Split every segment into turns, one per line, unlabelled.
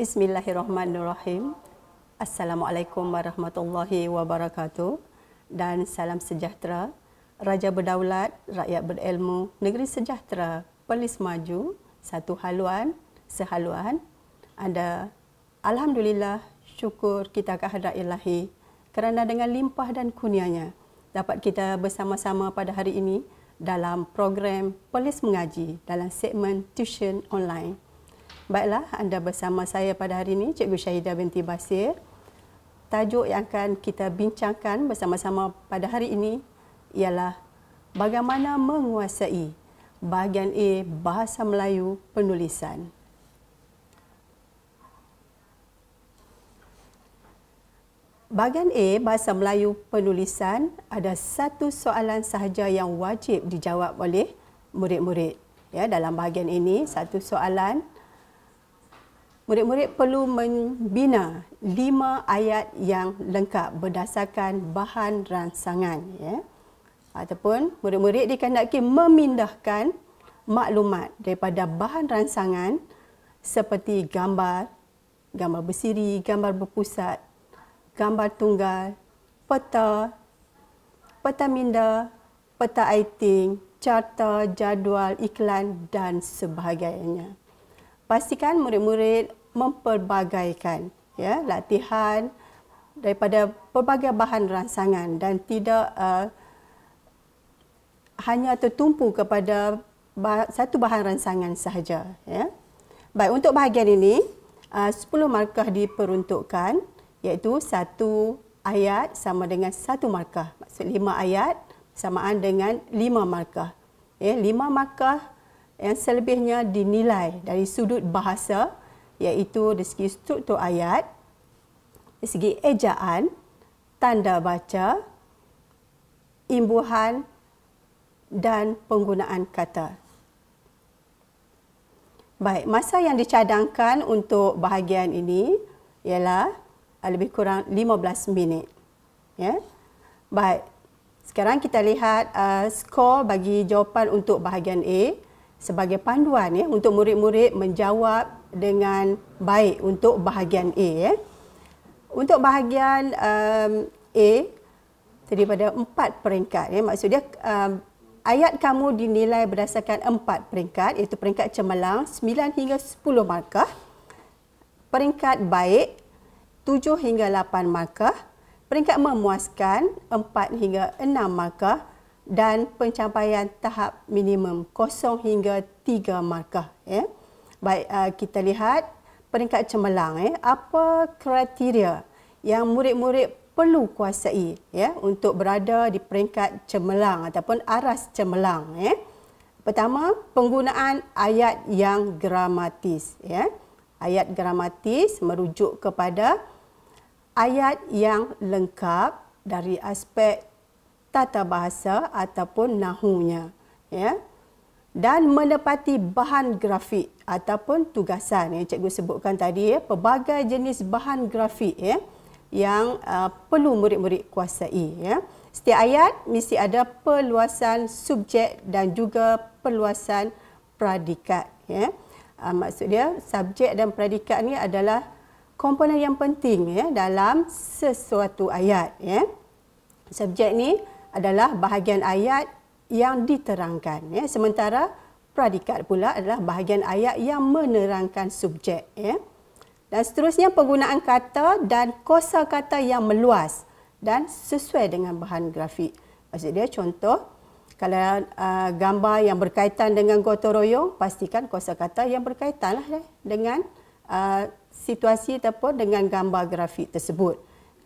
Bismillahirrahmanirrahim. Assalamualaikum warahmatullahi wabarakatuh dan salam sejahtera. Raja berdaulat, rakyat berilmu, negeri sejahtera, polis maju, satu haluan, sehaluan. Ada alhamdulillah syukur kita kehadrat Ilahi kerana dengan limpah dan kurnianya dapat kita bersama-sama pada hari ini dalam program Polis Mengaji dalam segmen Tuition Online. Baiklah, anda bersama saya pada hari ini, Cikgu Syahidah binti Basir. Tajuk yang akan kita bincangkan bersama-sama pada hari ini ialah bagaimana menguasai bahagian A Bahasa Melayu Penulisan. Bahagian A Bahasa Melayu Penulisan ada satu soalan sahaja yang wajib dijawab oleh murid-murid. Ya, dalam bahagian ini satu soalan yang Murid-murid perlu membina lima ayat yang lengkap berdasarkan bahan rangsangan. Ya. Ataupun murid-murid dikandalki memindahkan maklumat daripada bahan rangsangan seperti gambar, gambar bersiri, gambar berpusat, gambar tunggal, peta, peta minda, peta aiting, carta, jadual, iklan dan sebagainya. Pastikan murid-murid memperbagaikan ya latihan daripada pelbagai bahan rangsangan dan tidak uh, hanya tertumpu kepada bah- satu bahan rangsangan sahaja ya. Baik untuk bahagian ini uh, 10 markah diperuntukkan iaitu satu ayat sama dengan satu markah. Maksud lima ayat samaan dengan lima markah. Ya, lima markah yang selebihnya dinilai dari sudut bahasa iaitu dari segi struktur ayat, dari segi ejaan, tanda baca, imbuhan dan penggunaan kata. Baik, masa yang dicadangkan untuk bahagian ini ialah lebih kurang 15 minit. Ya. Baik. Sekarang kita lihat uh, skor bagi jawapan untuk bahagian A sebagai panduan ya untuk murid-murid menjawab dengan baik untuk bahagian A. Eh. Untuk bahagian um, A, daripada empat peringkat. Eh. Ya. Maksud um, ayat kamu dinilai berdasarkan empat peringkat, iaitu peringkat cemerlang, 9 hingga 10 markah. Peringkat baik, 7 hingga 8 markah. Peringkat memuaskan, 4 hingga 6 markah dan pencapaian tahap minimum 0 hingga 3 markah. Ya. Baik, uh, kita lihat peringkat cemerlang eh apa kriteria yang murid-murid perlu kuasai ya untuk berada di peringkat cemerlang ataupun aras cemerlang eh Pertama, penggunaan ayat yang gramatis ya. Ayat gramatis merujuk kepada ayat yang lengkap dari aspek tata bahasa ataupun nahunya ya dan menepati bahan grafik ataupun tugasan yang cikgu sebutkan tadi ya pelbagai jenis bahan grafik ya yang uh, perlu murid-murid kuasai ya setiap ayat mesti ada perluasan subjek dan juga perluasan predikat ya uh, maksud dia subjek dan predikat ni adalah komponen yang penting ya dalam sesuatu ayat ya subjek ni adalah bahagian ayat yang diterangkan ya sementara predikat pula adalah bahagian ayat yang menerangkan subjek ya dan seterusnya penggunaan kata dan kosa kata yang meluas dan sesuai dengan bahan grafik maksudnya contoh kalau uh, gambar yang berkaitan dengan gotong royong pastikan kosa kata yang berkaitanlah ya, eh, dengan uh, situasi ataupun dengan gambar grafik tersebut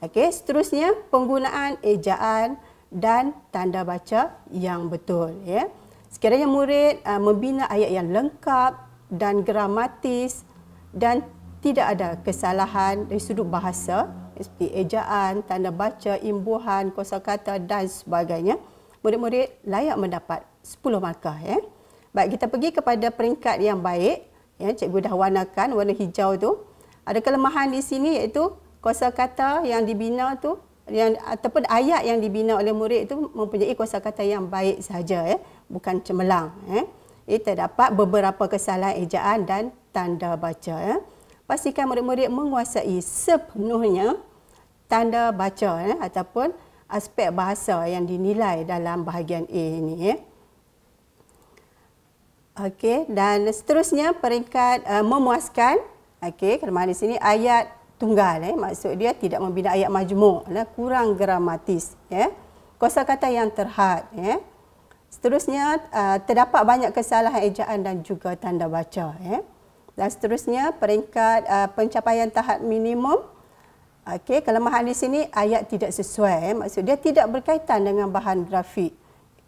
Okay, seterusnya penggunaan ejaan dan tanda baca yang betul. Ya. Sekiranya murid uh, membina ayat yang lengkap dan gramatis dan tidak ada kesalahan dari sudut bahasa seperti ejaan, tanda baca, imbuhan, kosa kata dan sebagainya, murid-murid layak mendapat 10 markah. Ya. Baik, kita pergi kepada peringkat yang baik. Ya, cikgu dah warnakan warna hijau tu. Ada kelemahan di sini iaitu kosa kata yang dibina tu yang ataupun ayat yang dibina oleh murid itu mempunyai kuasa kata yang baik sahaja ya, eh? bukan cemerlang eh. Ia ya. terdapat beberapa kesalahan ejaan dan tanda baca ya. Eh? Pastikan murid-murid menguasai sepenuhnya tanda baca ya, eh? ataupun aspek bahasa yang dinilai dalam bahagian A ini ya. Eh? Okey dan seterusnya peringkat uh, memuaskan okey kerana di sini ayat tunggal eh maksud dia tidak membina ayat majmuk lah kurang gramatis ya kosa kata yang terhad ya seterusnya ah, terdapat banyak kesalahan ejaan dan juga tanda baca ya dan seterusnya peringkat ah, pencapaian tahap minimum okey kelemahan di sini ayat tidak sesuai ya maksud dia tidak berkaitan dengan bahan grafik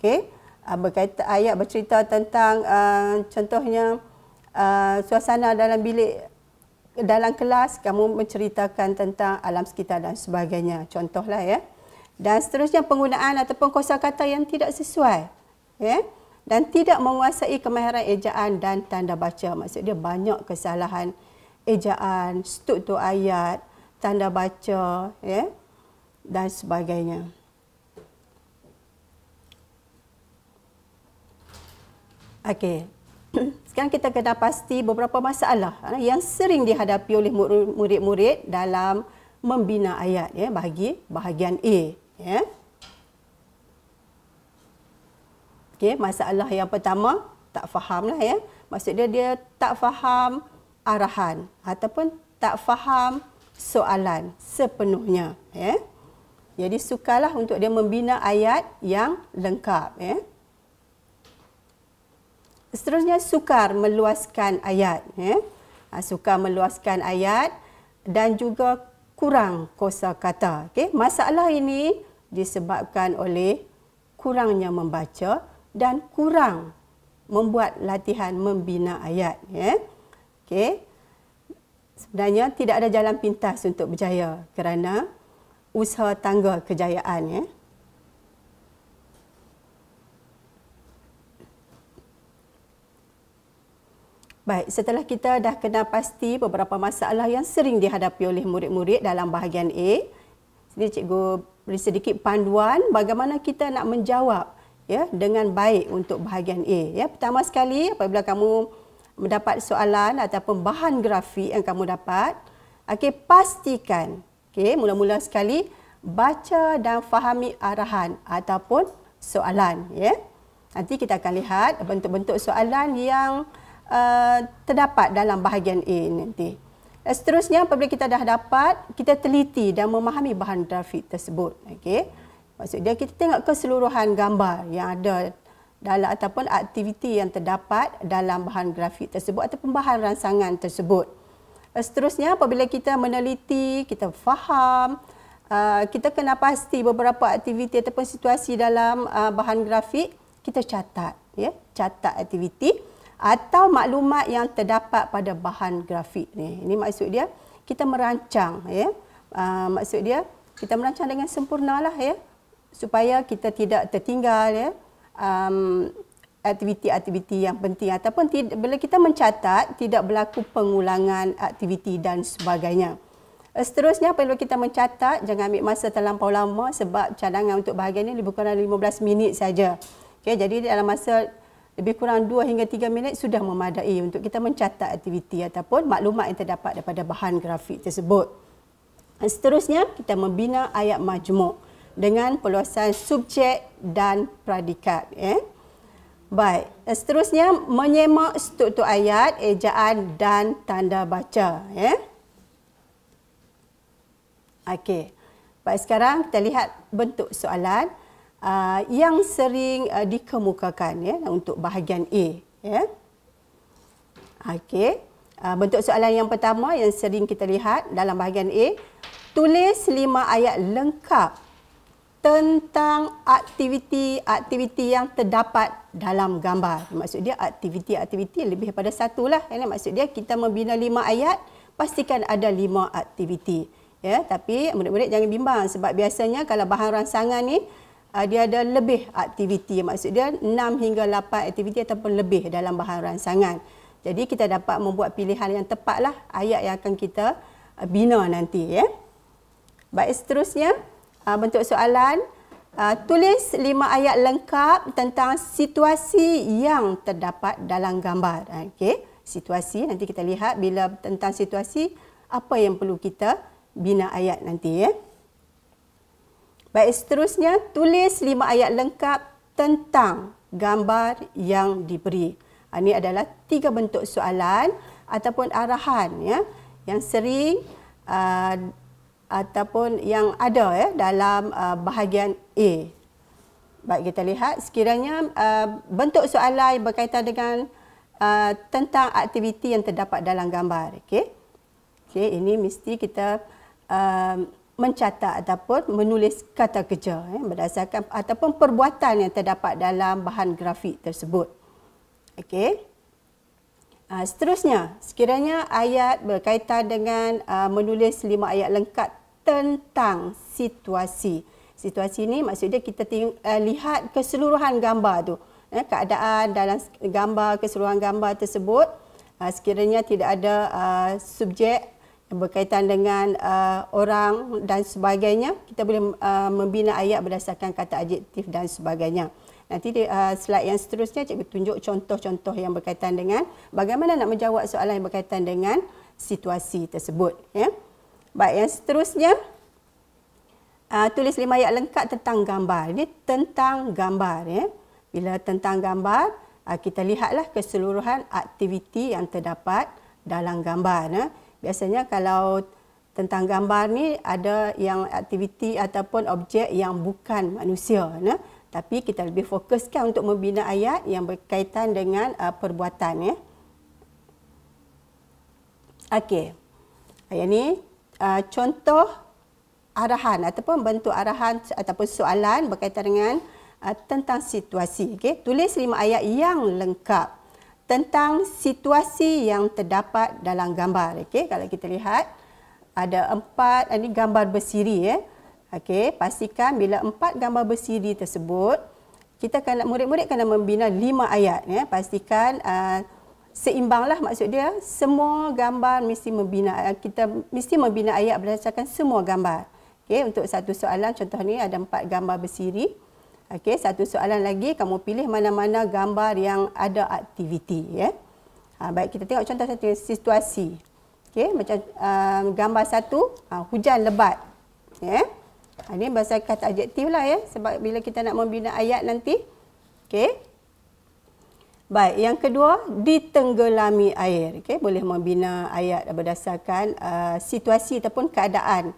okey ah, berkaitan ayat bercerita tentang contohnya suasana dalam bilik dalam kelas kamu menceritakan tentang alam sekitar dan sebagainya. Contohlah ya. Dan seterusnya penggunaan ataupun kosa kata yang tidak sesuai. Ya. Dan tidak menguasai kemahiran ejaan dan tanda baca. Maksud dia banyak kesalahan ejaan, struktur ayat, tanda baca ya. dan sebagainya. Okey. sekarang kita kena pasti beberapa masalah eh, yang sering dihadapi oleh murid-murid dalam membina ayat ya bagi bahagian A ya. Okey, masalah yang pertama tak fahamlah ya. Maksud dia dia tak faham arahan ataupun tak faham soalan sepenuhnya ya. Jadi sukalah untuk dia membina ayat yang lengkap ya seterusnya sukar meluaskan ayat ya ah, sukar meluaskan ayat dan juga kurang kosa kata okey masalah ini disebabkan oleh kurangnya membaca dan kurang membuat latihan membina ayat ya okey sebenarnya tidak ada jalan pintas untuk berjaya kerana usaha tangga kejayaan ya Baik, setelah kita dah kena pasti beberapa masalah yang sering dihadapi oleh murid-murid dalam bahagian A, sini cikgu beri sedikit panduan bagaimana kita nak menjawab ya dengan baik untuk bahagian A. Ya, pertama sekali apabila kamu mendapat soalan ataupun bahan grafik yang kamu dapat, okey pastikan okey mula-mula sekali baca dan fahami arahan ataupun soalan ya. Nanti kita akan lihat bentuk-bentuk soalan yang Uh, terdapat dalam bahagian A nanti. Uh, seterusnya apabila kita dah dapat, kita teliti dan memahami bahan grafik tersebut. Okey. Maksudnya kita tengok keseluruhan gambar yang ada dalam ataupun aktiviti yang terdapat dalam bahan grafik tersebut ataupun bahan rangsangan tersebut. Uh, seterusnya apabila kita meneliti, kita faham, kita kena pasti beberapa aktiviti ataupun situasi dalam bahan grafik, kita catat ya, catat aktiviti atau maklumat yang terdapat pada bahan grafik ni. Ini maksud dia kita merancang ya. Uh, maksud dia kita merancang dengan sempurnalah ya supaya kita tidak tertinggal ya. Um, aktiviti-aktiviti yang penting ataupun tid- bila kita mencatat tidak berlaku pengulangan aktiviti dan sebagainya. Eh, seterusnya apabila kita mencatat jangan ambil masa terlalu lama sebab cadangan untuk bahagian ini lebih kurang 15 minit saja. Okay, jadi dalam masa lebih kurang 2 hingga 3 minit sudah memadai untuk kita mencatat aktiviti ataupun maklumat yang terdapat daripada bahan grafik tersebut. Seterusnya, kita membina ayat majmuk dengan peluasan subjek dan predikat. Eh? Baik, seterusnya menyemak struktur ayat, ejaan dan tanda baca. Eh? Okey, baik sekarang kita lihat bentuk soalan uh, yang sering uh, dikemukakan ya untuk bahagian A ya. Okey. Uh, bentuk soalan yang pertama yang sering kita lihat dalam bahagian A, tulis lima ayat lengkap tentang aktiviti-aktiviti yang terdapat dalam gambar. Maksud dia aktiviti-aktiviti lebih daripada satu lah. Ya, maksud dia kita membina lima ayat, pastikan ada lima aktiviti. Ya, tapi murid-murid jangan bimbang sebab biasanya kalau bahan rangsangan ni Ah, dia ada lebih aktiviti maksud dia 6 hingga 8 aktiviti ataupun lebih dalam bahan rangsangan. Jadi kita dapat membuat pilihan yang tepatlah ayat yang akan kita ah, bina nanti ya. Baik seterusnya ah, bentuk soalan tulis lima ayat lengkap tentang situasi yang terdapat dalam gambar. Okay, situasi nanti kita lihat bila tentang situasi apa yang perlu kita bina ayat nanti ya. Baik, seterusnya tulis lima ayat lengkap tentang gambar yang diberi. Ah, ini adalah tiga bentuk soalan ataupun arahan ya yang sering uh, ataupun yang ada ya dalam uh, bahagian A. Baik kita lihat sekiranya uh, bentuk soalan berkaitan dengan uh, tentang aktiviti yang terdapat dalam gambar. Okey. okay, ini mesti kita uh, mencatat ataupun menulis kata kerja eh, berdasarkan ataupun perbuatan yang terdapat dalam bahan grafik tersebut. Okey. Uh, seterusnya, sekiranya ayat berkaitan dengan uh, menulis lima ayat lengkap tentang situasi. Situasi ini maksudnya kita ting- uh, lihat keseluruhan gambar tu, eh, keadaan dalam gambar keseluruhan gambar tersebut. Uh, sekiranya tidak ada uh, subjek berkaitan dengan uh, orang dan sebagainya kita boleh uh, membina ayat berdasarkan kata adjektif dan sebagainya nanti di uh, slide yang seterusnya cikgu tunjuk contoh-contoh yang berkaitan dengan bagaimana nak menjawab soalan yang berkaitan dengan situasi tersebut ya baik yang seterusnya uh, tulis lima ayat lengkap tentang gambar ini tentang gambar ya bila tentang gambar uh, kita lihatlah keseluruhan aktiviti yang terdapat dalam gambar ya biasanya kalau tentang gambar ni ada yang aktiviti ataupun objek yang bukan manusia ya tapi kita lebih fokuskan untuk membina ayat yang berkaitan dengan uh, perbuatan ya okey ayat ni uh, contoh arahan ataupun bentuk arahan ataupun soalan berkaitan dengan uh, tentang situasi okey tulis lima ayat yang lengkap tentang situasi yang terdapat dalam gambar. Okey, kalau kita lihat ada empat, eh, ini gambar bersiri ya. Eh. Okey, pastikan bila empat gambar bersiri tersebut kita kena murid-murid kena membina lima ayat ya. Eh. Pastikan uh, seimbanglah maksud dia semua gambar mesti membina eh, kita mesti membina ayat berdasarkan semua gambar. Okey, untuk satu soalan contoh ni ada empat gambar bersiri. Okey, satu soalan lagi kamu pilih mana-mana gambar yang ada aktiviti ya. Ha, baik kita tengok contoh satu situasi. Okey, macam um, gambar satu ha, hujan lebat. Ya. Ha, ini bahasa kata adjektif lah ya sebab bila kita nak membina ayat nanti. Okey. Baik, yang kedua ditenggelami air. okay. boleh membina ayat berdasarkan uh, situasi ataupun keadaan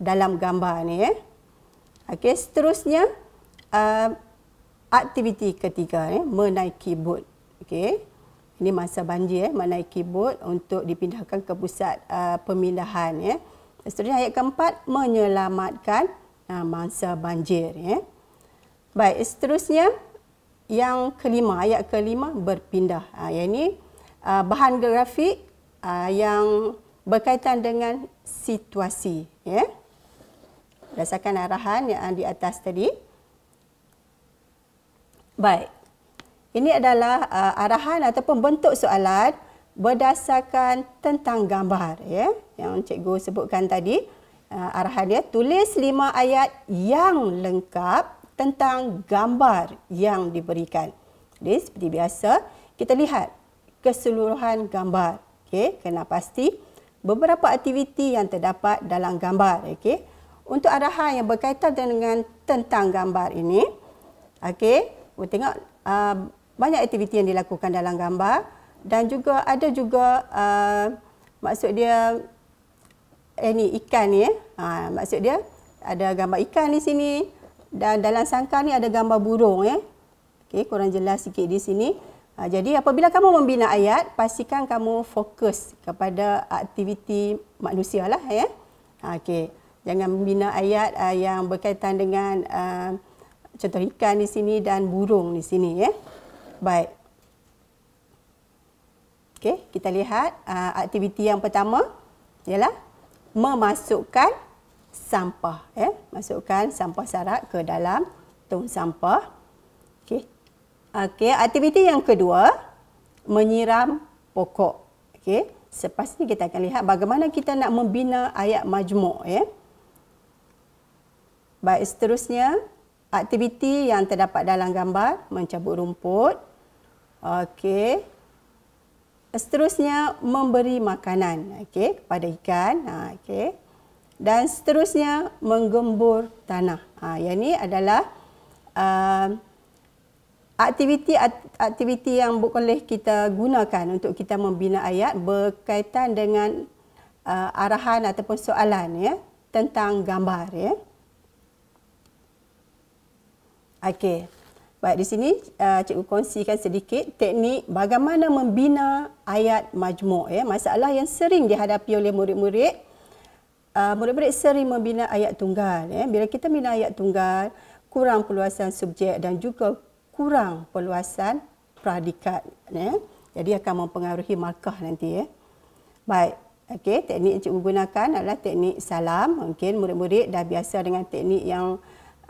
dalam gambar ini, ya. Okay, seterusnya aktiviti ketiga eh, menaiki bot. Okey. Ini masa banjir eh, menaiki bot untuk dipindahkan ke pusat uh, pemindahan ya. Eh. Seterusnya ayat keempat menyelamatkan uh, masa banjir Eh. Baik, seterusnya yang kelima, ayat kelima berpindah. Ha, yang ini uh, bahan grafik uh, yang berkaitan dengan situasi. Ya. Berdasarkan arahan yang di atas tadi. Baik. Ini adalah uh, arahan ataupun bentuk soalan berdasarkan tentang gambar ya yang cikgu sebutkan tadi. Uh, arahan dia tulis lima ayat yang lengkap tentang gambar yang diberikan. Jadi seperti biasa kita lihat keseluruhan gambar. okay? kena pasti beberapa aktiviti yang terdapat dalam gambar. okay? Untuk arahan yang berkaitan dengan tentang gambar ini, okay? tengok uh, banyak aktiviti yang dilakukan dalam gambar dan juga ada juga uh, maksud dia eh, ni ikan ni eh. Ha, maksud dia ada gambar ikan di sini dan dalam sangkar ni ada gambar burung eh. Okey, kurang jelas sikit di sini. Ha, jadi apabila kamu membina ayat, pastikan kamu fokus kepada aktiviti manusialah ya. Eh. Ha, Okey. Jangan membina ayat uh, yang berkaitan dengan uh, contoh ikan di sini dan burung di sini ya. Baik. Okay, kita lihat uh, aktiviti yang pertama ialah memasukkan sampah ya. Masukkan sampah sarat ke dalam tong sampah. Okay, okay. aktiviti yang kedua menyiram pokok. Okay, Selepas ini kita akan lihat bagaimana kita nak membina ayat majmuk ya. Baik, seterusnya aktiviti yang terdapat dalam gambar mencabut rumput. Okey. Seterusnya memberi makanan okey kepada ikan. Ha okey. Dan seterusnya menggembur tanah. Ha yang ini adalah aktiviti-aktiviti uh, yang boleh kita gunakan untuk kita membina ayat berkaitan dengan uh, arahan ataupun soalan ya tentang gambar ya. Okey. Baik, di sini uh, cikgu kongsikan sedikit teknik bagaimana membina ayat majmuk. Ya. Masalah yang sering dihadapi oleh murid-murid. Uh, murid-murid sering membina ayat tunggal. Ya. Bila kita bina ayat tunggal, kurang peluasan subjek dan juga kurang peluasan predikat. Ya. Jadi akan mempengaruhi markah nanti. Ya. Baik, okay, teknik yang cikgu gunakan adalah teknik salam. Mungkin murid-murid dah biasa dengan teknik yang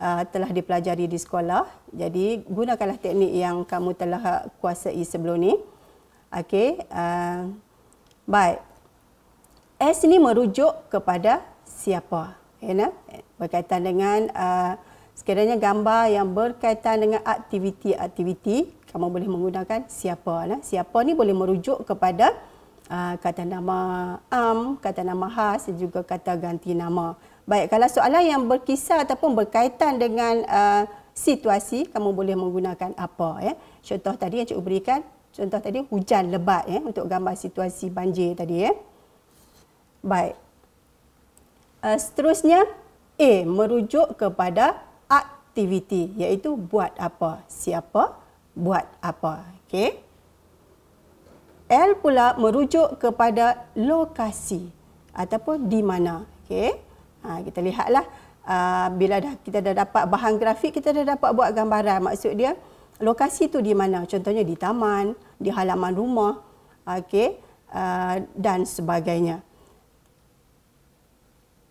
uh, telah dipelajari di sekolah. Jadi gunakanlah teknik yang kamu telah kuasai sebelum ni. Okey. Uh, baik. S ni merujuk kepada siapa? Ya, berkaitan dengan uh, sekiranya gambar yang berkaitan dengan aktiviti-aktiviti, kamu boleh menggunakan siapa. Nah. Siapa ni boleh merujuk kepada uh, kata nama am, um, kata nama khas dan juga kata ganti nama. Baik, kalau soalan yang berkisar ataupun berkaitan dengan uh, situasi, kamu boleh menggunakan apa. Ya? Contoh tadi yang cikgu berikan, contoh tadi hujan lebat ya, untuk gambar situasi banjir tadi. Ya? Baik. Uh, seterusnya, A. Merujuk kepada aktiviti iaitu buat apa, siapa, buat apa. Okay. L pula merujuk kepada lokasi ataupun di mana. Okay. Ha, kita lihatlah uh, bila dah kita dah dapat bahan grafik kita dah dapat buat gambaran maksud dia lokasi tu di mana contohnya di taman di halaman rumah okey uh, dan sebagainya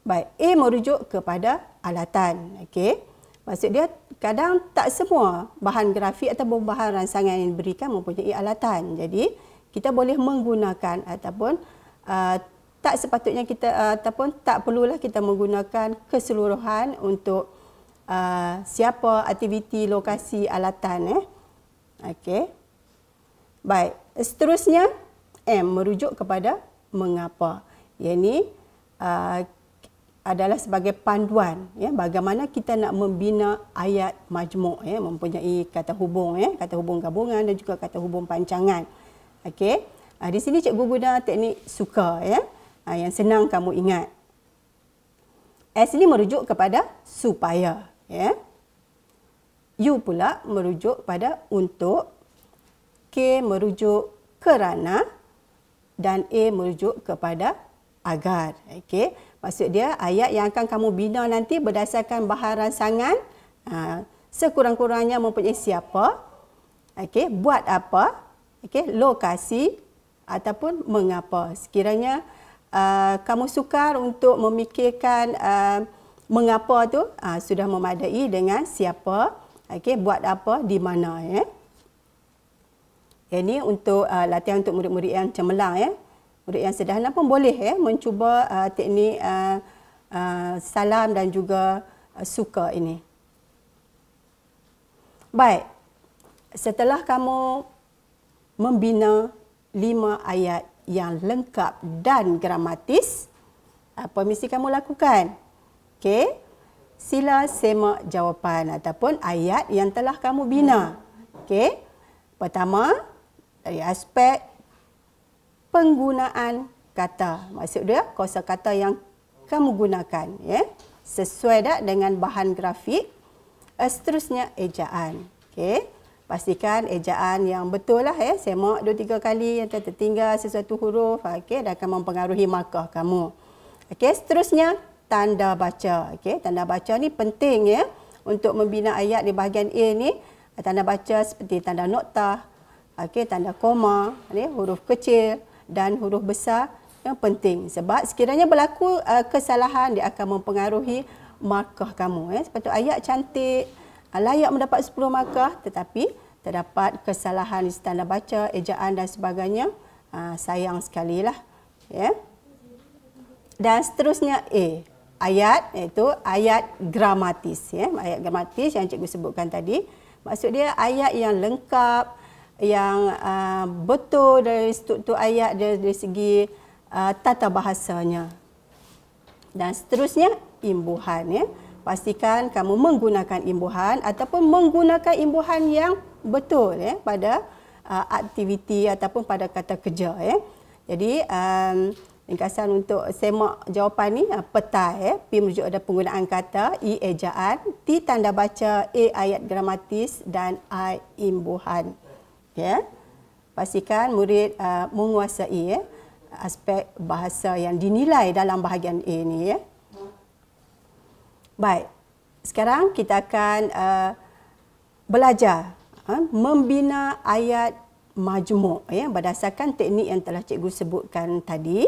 baik A merujuk kepada alatan okey maksud dia kadang tak semua bahan grafik atau bahan rangsangan yang diberikan mempunyai alatan jadi kita boleh menggunakan ataupun uh, tak sepatutnya kita uh, ataupun tak perlulah kita menggunakan keseluruhan untuk uh, siapa aktiviti lokasi alatan eh okey baik seterusnya M merujuk kepada mengapa yakni uh, eh, adalah sebagai panduan ya bagaimana kita nak membina ayat majmuk ya mempunyai kata hubung ya kata hubung gabungan dan juga kata hubung pancangan okey uh, di sini cikgu guna teknik suka ya ha, yang senang kamu ingat. S ini merujuk kepada supaya. Ya. U pula merujuk pada untuk. K merujuk kerana. Dan A merujuk kepada agar. Okay. Maksud dia ayat yang akan kamu bina nanti berdasarkan bahan rangsangan. Ha, Sekurang-kurangnya mempunyai siapa. Okay. Buat apa. Okay. Lokasi ataupun mengapa. Sekiranya uh, kamu sukar untuk memikirkan uh, mengapa tu uh, sudah memadai dengan siapa okey buat apa di mana ya eh. ini untuk uh, latihan untuk murid-murid yang cemerlang ya eh. murid yang sederhana pun boleh ya eh, mencuba uh, teknik uh, uh, salam dan juga uh, suka ini baik setelah kamu membina lima ayat yang lengkap dan gramatis, apa ah, mesti kamu lakukan? Okey. Sila semak jawapan ataupun ayat yang telah kamu bina. Okey. Pertama, dari aspek penggunaan kata. Maksud dia kosa kata yang kamu gunakan, ya. Yeah? Sesuai tak dengan bahan grafik? Seterusnya ejaan. Okey pastikan ejaan yang betul lah ya. Semak dua tiga kali yang tertinggal sesuatu huruf okey dan akan mempengaruhi markah kamu. Okey, seterusnya tanda baca. Okey, tanda baca ni penting ya untuk membina ayat di bahagian A ni. Tanda baca seperti tanda nokta, okey, tanda koma, ni huruf kecil dan huruf besar yang penting sebab sekiranya berlaku uh, kesalahan dia akan mempengaruhi markah kamu ya. Sepatut ayat cantik layak mendapat 10 markah tetapi terdapat kesalahan di tanda baca, ejaan dan sebagainya. Ha, sayang sekali lah. Ya. Dan seterusnya A. Ayat iaitu ayat gramatis. Ya. Ayat gramatis yang cikgu sebutkan tadi. Maksud dia ayat yang lengkap, yang uh, betul dari struktur ayat dia dari segi uh, tata bahasanya. Dan seterusnya imbuhan. Ya pastikan kamu menggunakan imbuhan ataupun menggunakan imbuhan yang betul eh, pada uh, aktiviti ataupun pada kata kerja. Eh. Jadi, um, ringkasan untuk semak jawapan ini, uh, petai. Eh. P merujuk pada penggunaan kata, I ejaan, T tanda baca, A ayat gramatis dan I imbuhan. Yeah. Pastikan murid uh, menguasai eh, aspek bahasa yang dinilai dalam bahagian A ini. Eh. Baik. Sekarang kita akan uh, belajar uh, membina ayat majmuk ya berdasarkan teknik yang telah cikgu sebutkan tadi.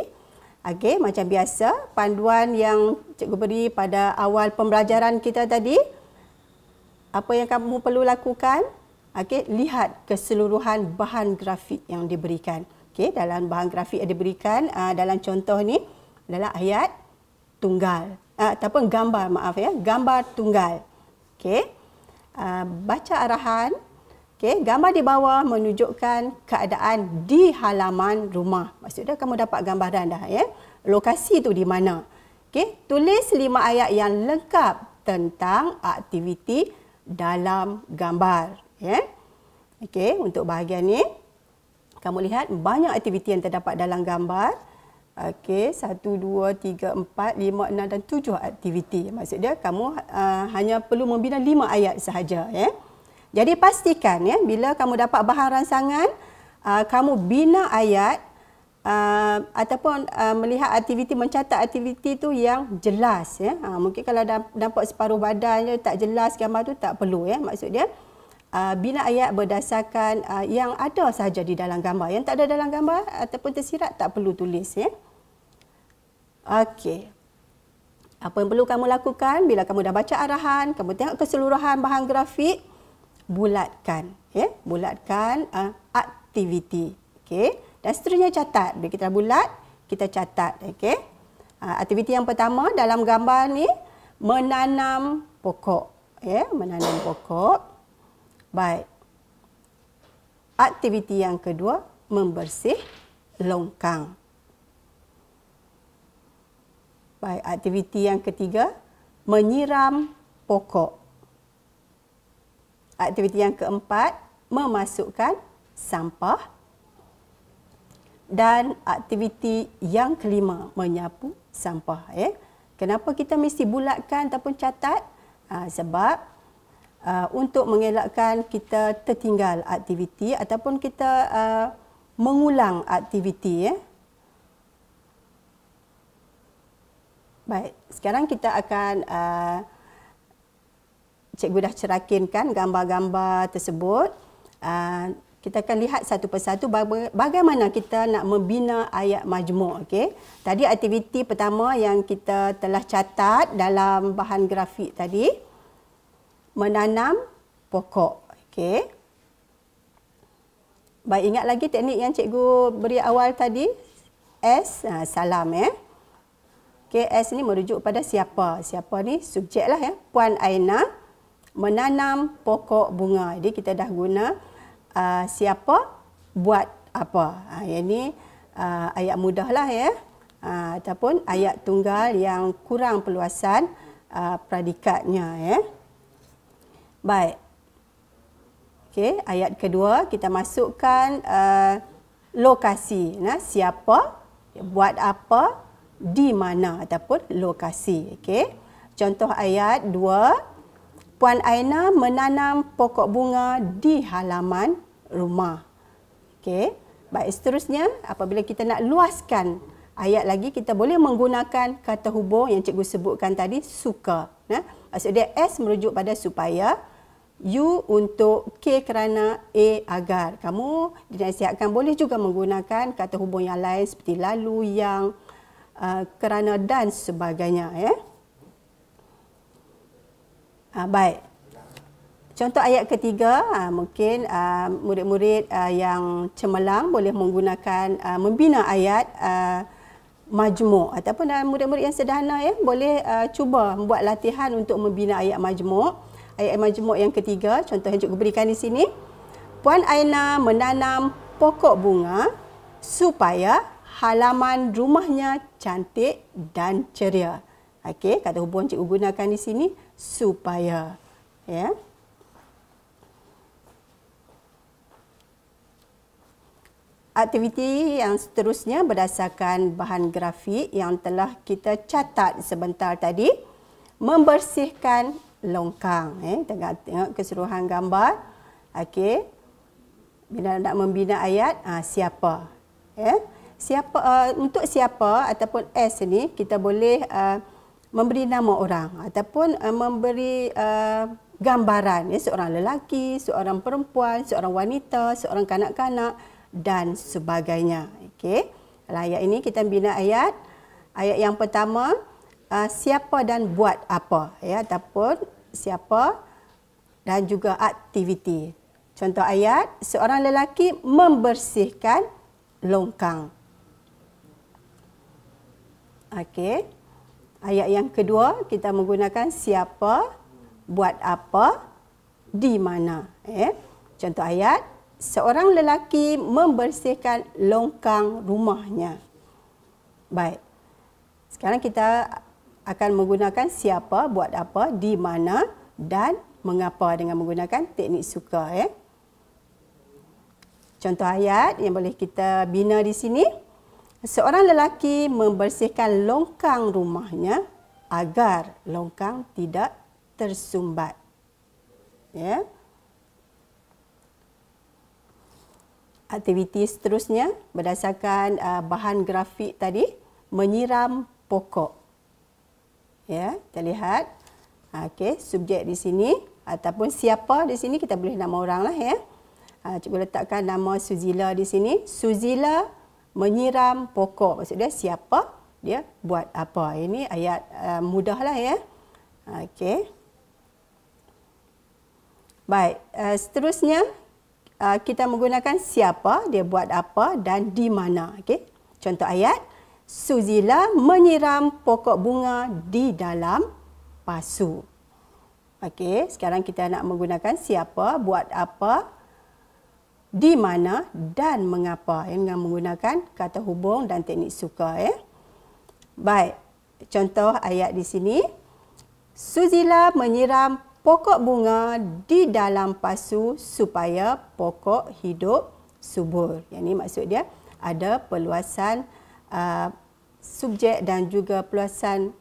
Okey, macam biasa panduan yang cikgu beri pada awal pembelajaran kita tadi apa yang kamu perlu lakukan? Okey, lihat keseluruhan bahan grafik yang diberikan. Okey, dalam bahan grafik yang diberikan uh, dalam contoh ni adalah ayat tunggal. Ah, ataupun gambar maaf ya gambar tunggal okey uh, baca arahan okey gambar di bawah menunjukkan keadaan di halaman rumah maksudnya kamu dapat gambaran dah ya lokasi tu di mana okey tulis lima ayat yang lengkap tentang aktiviti dalam gambar ya okey untuk bahagian ni kamu lihat banyak aktiviti yang terdapat dalam gambar Okey, satu, dua, tiga, empat, lima, enam dan tujuh aktiviti. Maksudnya kamu uh, hanya perlu membina lima ayat sahaja. Ya? Jadi pastikan ya, bila kamu dapat bahan rangsangan, uh, kamu bina ayat uh, ataupun uh, melihat aktiviti, mencatat aktiviti itu yang jelas. Ya? Uh, mungkin kalau dapat separuh badan je, tak jelas gambar itu tak perlu. Ya? Maksud Uh, bina ayat berdasarkan uh, yang ada sahaja di dalam gambar. Yang tak ada dalam gambar ataupun tersirat tak perlu tulis. Ya? Okey. Apa yang perlu kamu lakukan bila kamu dah baca arahan, kamu tengok keseluruhan bahan grafik, bulatkan. Okay? Ya. Bulatkan uh, aktiviti. Okay? Dan seterusnya catat. Bila kita bulat, kita catat. Okay? Uh, eh, aktiviti yang pertama dalam gambar ni menanam pokok. yeah? Menanam pokok. Baik. Aktiviti yang kedua, membersih longkang. Baik, aktiviti yang ketiga, menyiram pokok. Aktiviti yang keempat, memasukkan sampah. Dan aktiviti yang kelima, menyapu sampah. Eh. Kenapa kita mesti bulatkan ataupun catat? Ha, sebab ha, untuk mengelakkan kita tertinggal aktiviti ataupun kita ha, mengulang aktiviti. Eh. Baik, sekarang kita akan uh, cikgu dah cerakinkan gambar-gambar tersebut. Uh, kita akan lihat satu persatu bagaimana kita nak membina ayat majmuk. Okay? Tadi aktiviti pertama yang kita telah catat dalam bahan grafik tadi. Menanam pokok. Okay? Baik, ingat lagi teknik yang cikgu beri awal tadi. S, uh, salam. Eh? KS ni merujuk pada siapa? Siapa ni? Subjek lah ya. Puan Aina menanam pokok bunga. Jadi kita dah guna uh, siapa buat apa. Ha, yang ni uh, ayat mudah lah ya. Uh, ataupun ayat tunggal yang kurang peluasan uh, predikatnya ya. Baik. Okey, ayat kedua kita masukkan uh, lokasi. Nah, siapa buat apa di mana ataupun lokasi. okay? Contoh ayat 2. Puan Aina menanam pokok bunga di halaman rumah. okay? Baik, seterusnya apabila kita nak luaskan ayat lagi kita boleh menggunakan kata hubung yang cikgu sebutkan tadi suka. Nah, ya? Maksudnya S merujuk pada supaya U untuk K kerana A agar. Kamu dinasihatkan boleh juga menggunakan kata hubung yang lain seperti lalu, yang, Uh, kerana dan sebagainya ya. Ha, baik. Contoh ayat ketiga, ah, mungkin ah, murid-murid yang cemerlang boleh menggunakan membina ayat majmuk ataupun murid-murid yang sederhana ya boleh cuba membuat latihan untuk membina ayat majmuk. Ayat majmuk yang ketiga, contoh yang cikgu berikan di sini. Puan Aina menanam pokok bunga supaya halaman rumahnya cantik dan ceria. Okey, kata hubungan cikgu gunakan di sini supaya ya. Yeah. Aktiviti yang seterusnya berdasarkan bahan grafik yang telah kita catat sebentar tadi membersihkan longkang eh tengok, tengok keseluruhan gambar. Okay, Bila nak membina ayat, ha, siapa? Ya siapa uh, untuk siapa ataupun S ini kita boleh uh, memberi nama orang ataupun uh, memberi uh, gambaran ya seorang lelaki, seorang perempuan, seorang wanita, seorang kanak-kanak dan sebagainya. Okey. Dalam ayat ini kita bina ayat ayat yang pertama uh, siapa dan buat apa ya ataupun siapa dan juga aktiviti. Contoh ayat seorang lelaki membersihkan longkang. Okey. Ayat yang kedua kita menggunakan siapa, buat apa, di mana. Eh. Contoh ayat, seorang lelaki membersihkan longkang rumahnya. Baik. Sekarang kita akan menggunakan siapa, buat apa, di mana dan mengapa dengan menggunakan teknik suka. Eh. Contoh ayat yang boleh kita bina di sini. Seorang lelaki membersihkan longkang rumahnya agar longkang tidak tersumbat. Ya. Aktiviti seterusnya berdasarkan uh, bahan grafik tadi menyiram pokok. Ya, kita lihat. Okey, subjek di sini ataupun siapa di sini kita boleh nama oranglah ya. Uh, Cikgu letakkan nama Suzila di sini. Suzila menyiram pokok maksud dia siapa dia buat apa ini ayat uh, mudahlah ya okey baik uh, seterusnya uh, kita menggunakan siapa dia buat apa dan di mana okey contoh ayat Suzila menyiram pokok bunga di dalam pasu okey sekarang kita nak menggunakan siapa buat apa di mana dan mengapa ya, dengan menggunakan kata hubung dan teknik suka. Ya. Baik, contoh ayat di sini. Suzila menyiram pokok bunga di dalam pasu supaya pokok hidup subur. Yang ini maksud dia ada peluasan uh, subjek dan juga peluasan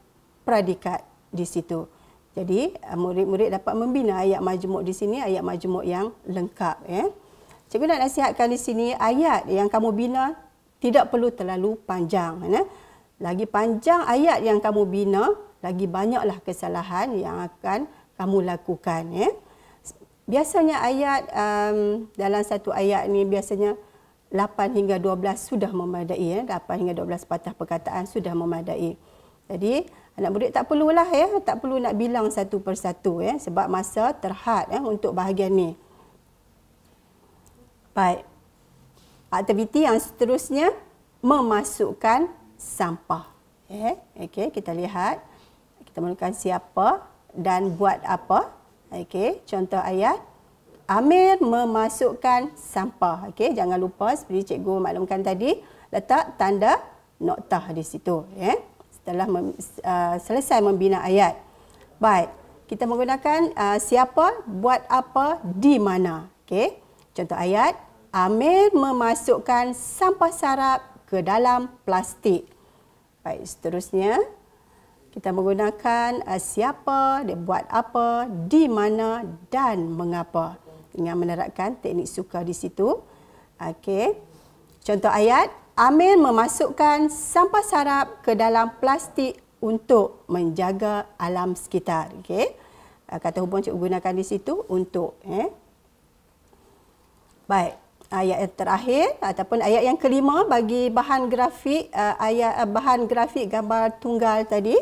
predikat di situ. Jadi uh, murid-murid dapat membina ayat majmuk di sini, ayat majmuk yang lengkap. Ya. Eh. Cikgu nak nasihatkan di sini ayat yang kamu bina tidak perlu terlalu panjang. Ya? Lagi panjang ayat yang kamu bina, lagi banyaklah kesalahan yang akan kamu lakukan. Ya? Biasanya ayat um, dalam satu ayat ni biasanya 8 hingga 12 sudah memadai. Ya? 8 hingga 12 patah perkataan sudah memadai. Jadi anak murid tak perlulah ya, tak perlu nak bilang satu persatu ya sebab masa terhad ya untuk bahagian ni. But aktiviti yang seterusnya memasukkan sampah. Eh, okey, kita lihat kita mulakan siapa dan buat apa. Okay, contoh ayat Amir memasukkan sampah. Okay, jangan lupa seperti cikgu maklumkan tadi, letak tanda noktah di situ, ya. Eh? Setelah mem, uh, selesai membina ayat. Baik, kita menggunakan uh, siapa, buat apa, di mana. Okay. Contoh ayat, Amir memasukkan sampah sarap ke dalam plastik. Baik, seterusnya kita menggunakan eh, siapa, dia buat apa, di mana dan mengapa. Dengan menerapkan teknik suka di situ. Okey. Contoh ayat, Amir memasukkan sampah sarap ke dalam plastik untuk menjaga alam sekitar. Okey. Eh, kata hubung cikgu gunakan di situ untuk. Eh. Baik. Ayat yang terakhir ataupun ayat yang kelima bagi bahan grafik uh, ayat uh, bahan grafik gambar tunggal tadi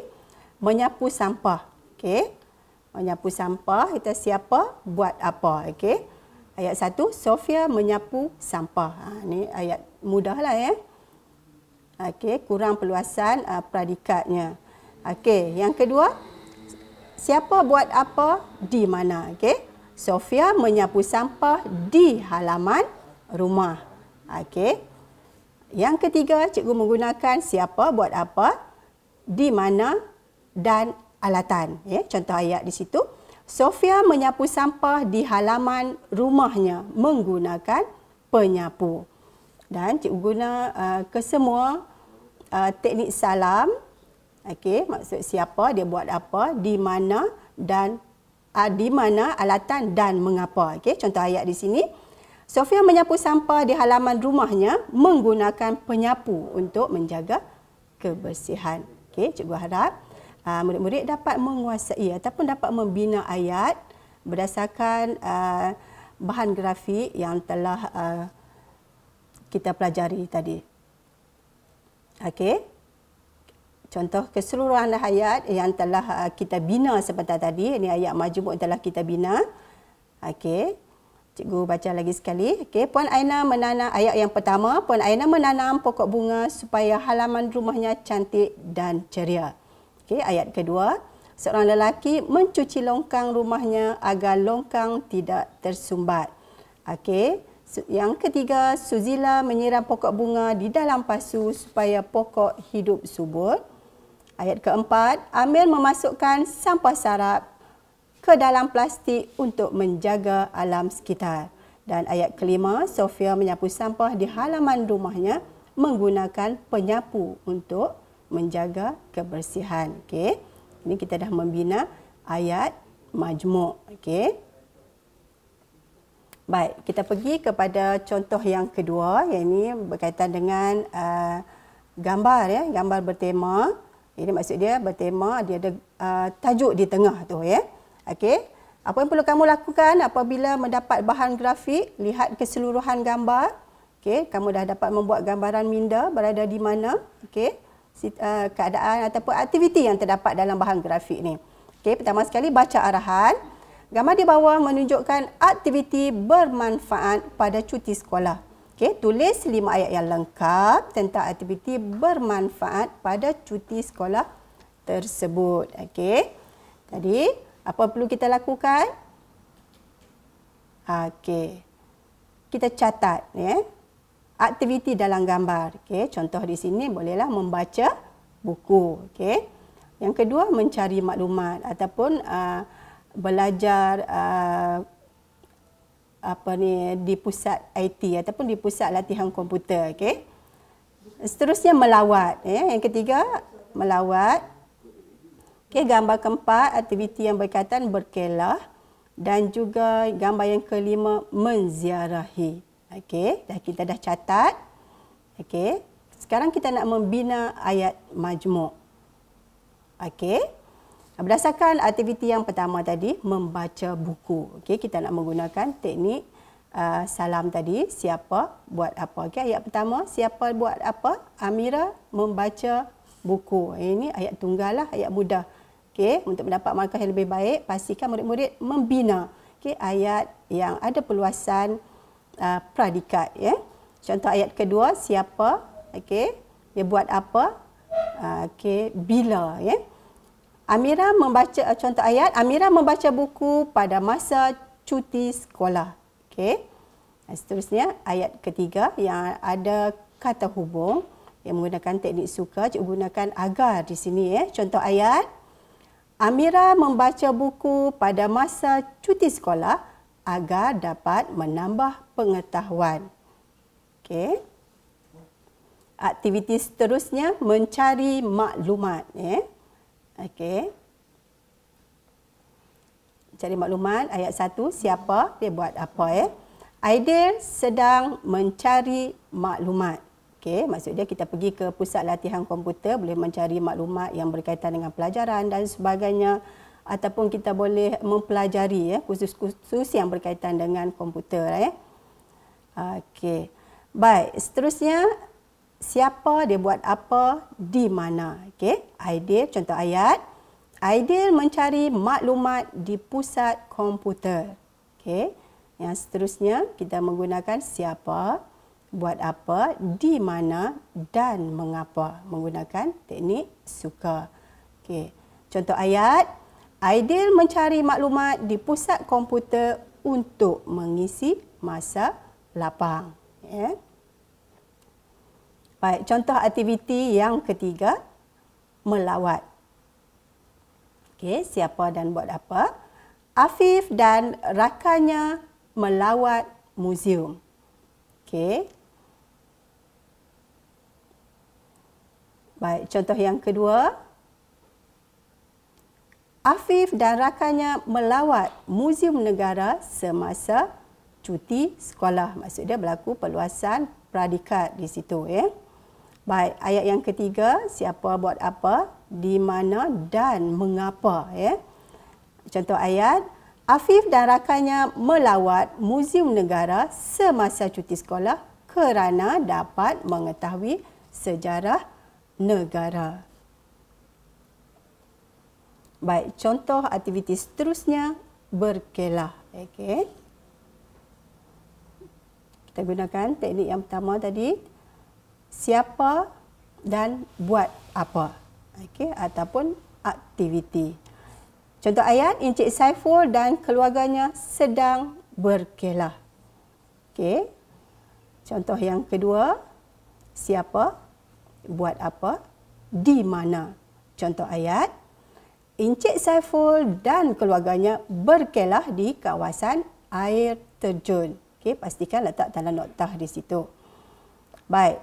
menyapu sampah. Okey. Menyapu sampah kita siapa buat apa? Okey. Ayat satu, Sofia menyapu sampah. Ha, ini ayat mudah lah ya. Eh. Okey, kurang peluasan uh, predikatnya. Okey, yang kedua, siapa buat apa di mana? Okey, Sofia menyapu sampah di halaman rumah. Okey. Yang ketiga, cikgu menggunakan siapa buat apa, di mana dan alatan. Ya, contoh ayat di situ. Sofia menyapu sampah di halaman rumahnya menggunakan penyapu. Dan cikgu guna uh, kesemua uh, teknik salam. Okey, maksud siapa, dia buat apa, di mana dan uh, di mana alatan dan mengapa. Okey, contoh ayat di sini. Sofia menyapu sampah di halaman rumahnya menggunakan penyapu untuk menjaga kebersihan. Okey, cikgu harap uh, murid-murid dapat menguasai ataupun dapat membina ayat berdasarkan uh, bahan grafik yang telah uh, kita pelajari tadi. Okey contoh keseluruhan ayat yang telah uh, kita bina sebentar tadi ini ayat majmuk telah kita bina okey cikgu baca lagi sekali okey puan Aina menanam ayat yang pertama puan Aina menanam pokok bunga supaya halaman rumahnya cantik dan ceria okey ayat kedua seorang lelaki mencuci longkang rumahnya agar longkang tidak tersumbat okey yang ketiga, Suzila menyiram pokok bunga di dalam pasu supaya pokok hidup subur. Ayat keempat, Amir memasukkan sampah sarap ke dalam plastik untuk menjaga alam sekitar. Dan ayat kelima, Sofia menyapu sampah di halaman rumahnya menggunakan penyapu untuk menjaga kebersihan. Okey. Ini kita dah membina ayat majmuk. Okey. Baik, kita pergi kepada contoh yang kedua, yang ini berkaitan dengan uh, gambar ya, gambar bertema. Ini maksud dia bertema, dia ada uh, tajuk di tengah tu ya. Okey. Apa yang perlu kamu lakukan apabila mendapat bahan grafik, lihat keseluruhan gambar. Okey, kamu dah dapat membuat gambaran minda berada di mana? Okey. Uh, keadaan ataupun aktiviti yang terdapat dalam bahan grafik ni. Okey, pertama sekali baca arahan. Gambar di bawah menunjukkan aktiviti bermanfaat pada cuti sekolah. Okey, tulis lima ayat yang lengkap tentang aktiviti bermanfaat pada cuti sekolah tersebut. Okey. Jadi, apa perlu kita lakukan? Okey. Kita catat ya. Yeah. Aktiviti dalam gambar. Okey, contoh di sini bolehlah membaca buku. Okey. Yang kedua mencari maklumat ataupun uh, belajar uh, apa ni di pusat IT ataupun di pusat latihan komputer okey seterusnya melawat eh yang ketiga melawat okey gambar keempat aktiviti yang berkaitan berkelah dan juga gambar yang kelima menziarahi okey dah kita dah catat okey sekarang kita nak membina ayat majmuk okey Berdasarkan aktiviti yang pertama tadi, membaca buku. Okay, kita nak menggunakan teknik uh, salam tadi. Siapa buat apa? Okey, ayat pertama, siapa buat apa? Amira membaca buku. Eh, ini ayat tunggal lah, ayat mudah. Okay, untuk mendapat markah yang lebih baik, pastikan murid-murid membina okey ayat yang ada peluasan uh, predikat ya. Yeah. Contoh ayat kedua, siapa? Okay, dia buat apa? Uh, okey, bila ya. Yeah. Amira membaca eh, contoh ayat Amira membaca buku pada masa cuti sekolah. Okey. Seterusnya ayat ketiga yang ada kata hubung yang menggunakan teknik suka cikgu gunakan agar di sini ya. Eh. Contoh ayat Amira membaca buku pada masa cuti sekolah agar dapat menambah pengetahuan. Okey. Aktiviti seterusnya mencari maklumat ya. Eh. Okey. Cari maklumat ayat satu siapa dia buat apa eh. Aidil sedang mencari maklumat. Okey, maksud dia kita pergi ke pusat latihan komputer boleh mencari maklumat yang berkaitan dengan pelajaran dan sebagainya ataupun kita boleh mempelajari ya khusus-khusus yang berkaitan dengan komputer eh. Okey. Baik, seterusnya siapa, dia buat apa, di mana. Okay? Ideal, contoh ayat. Ideal mencari maklumat di pusat komputer. Okay? Yang seterusnya, kita menggunakan siapa, buat apa, di mana dan mengapa. Menggunakan teknik suka. Okay. Contoh ayat. Ideal mencari maklumat di pusat komputer untuk mengisi masa lapang. Okay? Eh, Baik, contoh aktiviti yang ketiga, melawat. Okey, siapa dan buat apa? Afif dan rakannya melawat muzium. Okey. Baik, contoh yang kedua. Afif dan rakannya melawat muzium negara semasa cuti sekolah. Maksudnya berlaku peluasan pradikat di situ. Ya. Eh? Baik, ayat yang ketiga, siapa buat apa, di mana dan mengapa. Ya. Contoh ayat, Afif dan rakannya melawat muzium negara semasa cuti sekolah kerana dapat mengetahui sejarah negara. Baik, contoh aktiviti seterusnya berkelah. Okay. Kita gunakan teknik yang pertama tadi, siapa dan buat apa. Okey ataupun aktiviti. Contoh ayat Encik Saiful dan keluarganya sedang berkelah. Okey. Contoh yang kedua, siapa, buat apa, di mana. Contoh ayat Encik Saiful dan keluarganya berkelah di kawasan air terjun. Okey, pastikan letak tanda noktah di situ. Baik,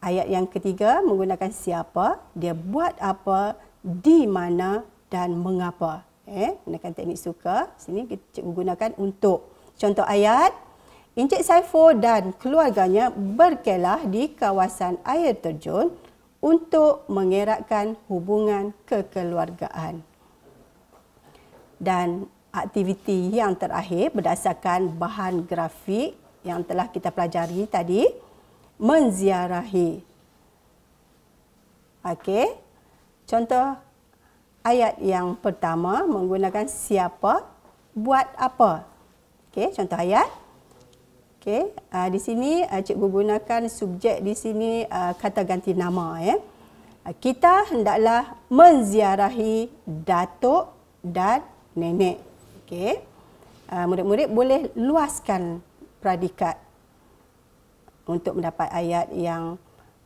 Ayat yang ketiga menggunakan siapa, dia buat apa, di mana dan mengapa. Eh, gunakan teknik suka. Sini kita gunakan untuk. Contoh ayat, Encik Saifo dan keluarganya berkelah di kawasan air terjun untuk mengeratkan hubungan kekeluargaan. Dan aktiviti yang terakhir berdasarkan bahan grafik yang telah kita pelajari tadi, menziarahi. Okey. Contoh ayat yang pertama menggunakan siapa, buat apa. Okey, contoh ayat. Okey, uh, di sini uh, cikgu gunakan subjek di sini uh, kata ganti nama ya. Eh. kita hendaklah menziarahi datuk dan nenek. Okey. Uh, murid-murid boleh luaskan predikat untuk mendapat ayat yang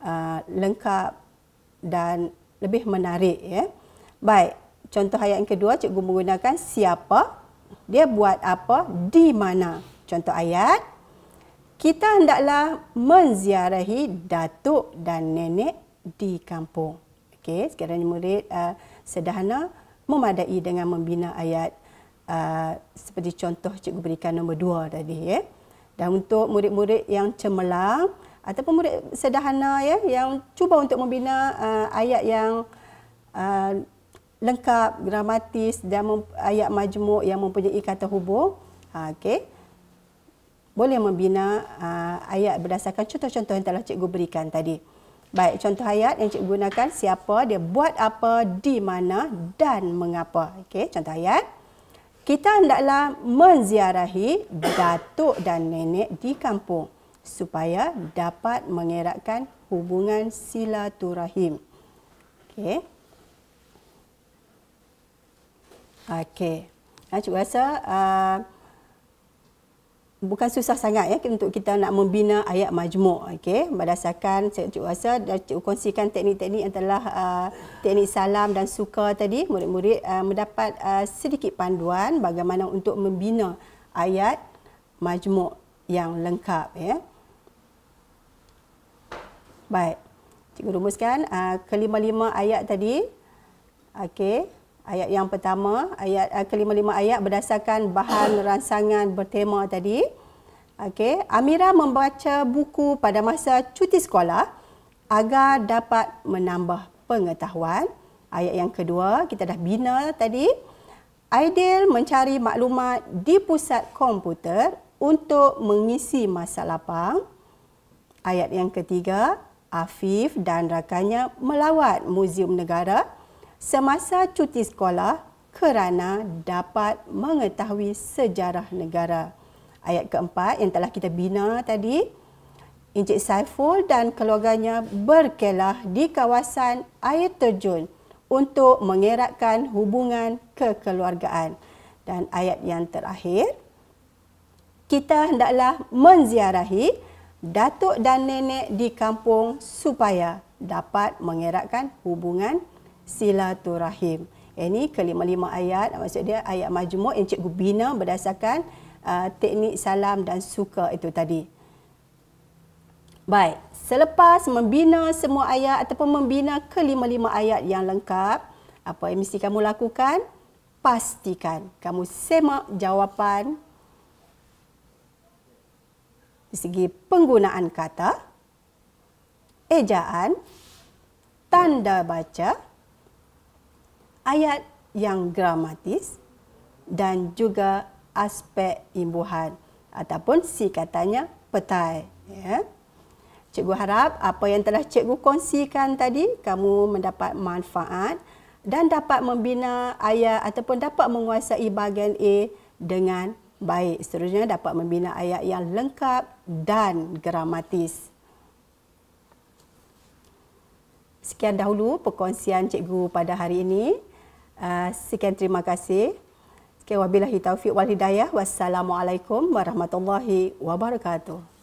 uh, lengkap dan lebih menarik ya. Baik, contoh ayat yang kedua cikgu menggunakan siapa, dia buat apa, di mana. Contoh ayat kita hendaklah menziarahi datuk dan nenek di kampung. Okey, sekiranya murid uh, sederhana memadai dengan membina ayat uh, seperti contoh cikgu berikan nombor dua tadi. Eh. Dan untuk murid-murid yang cemerlang ataupun murid sederhana ya yang cuba untuk membina uh, ayat yang uh, lengkap gramatis dan ayat majmuk yang mempunyai kata hubung, ha, okey. Boleh membina uh, ayat berdasarkan contoh-contoh yang telah cikgu berikan tadi. Baik, contoh ayat yang cikgu gunakan siapa, dia buat apa, di mana dan mengapa. Okey, contoh ayat kita hendaklah menziarahi datuk dan nenek di kampung supaya dapat mengeratkan hubungan silaturahim. Okey. Okey. Ah, cikgu rasa uh, bukan susah sangat ya untuk kita nak membina ayat majmuk okey berdasarkan saya cikgu rasa dan cikgu kongsikan teknik-teknik yang telah uh, teknik salam dan suka tadi murid-murid uh, mendapat uh, sedikit panduan bagaimana untuk membina ayat majmuk yang lengkap ya baik cikgu rumuskan uh, kelima-lima ayat tadi okey ayat yang pertama ayat eh, kelima-lima ayat berdasarkan bahan rangsangan bertema tadi. Okey, Amira membaca buku pada masa cuti sekolah agar dapat menambah pengetahuan. Ayat yang kedua kita dah bina tadi. Aidil mencari maklumat di pusat komputer untuk mengisi masa lapang. Ayat yang ketiga, Afif dan rakannya melawat Muzium Negara semasa cuti sekolah kerana dapat mengetahui sejarah negara. Ayat keempat yang telah kita bina tadi, Encik Saiful dan keluarganya berkelah di kawasan air terjun untuk mengeratkan hubungan kekeluargaan. Dan ayat yang terakhir, kita hendaklah menziarahi datuk dan nenek di kampung supaya dapat mengeratkan hubungan silaturahim. Ini eh, kelima-lima ayat, maksudnya ayat majmuk yang cikgu bina berdasarkan uh, teknik salam dan suka itu tadi. Baik, selepas membina semua ayat ataupun membina kelima-lima ayat yang lengkap, apa yang mesti kamu lakukan? Pastikan kamu semak jawapan di segi penggunaan kata, ejaan, tanda baca, ayat yang gramatis dan juga aspek imbuhan ataupun si katanya petai. Ya. Cikgu harap apa yang telah cikgu kongsikan tadi, kamu mendapat manfaat dan dapat membina ayat ataupun dapat menguasai bahagian A dengan baik. Seterusnya dapat membina ayat yang lengkap dan gramatis. Sekian dahulu perkongsian cikgu pada hari ini. Ah, sekian terima kasih. Okay, wabillahi taufiq wal hidayah. Wassalamualaikum warahmatullahi wabarakatuh.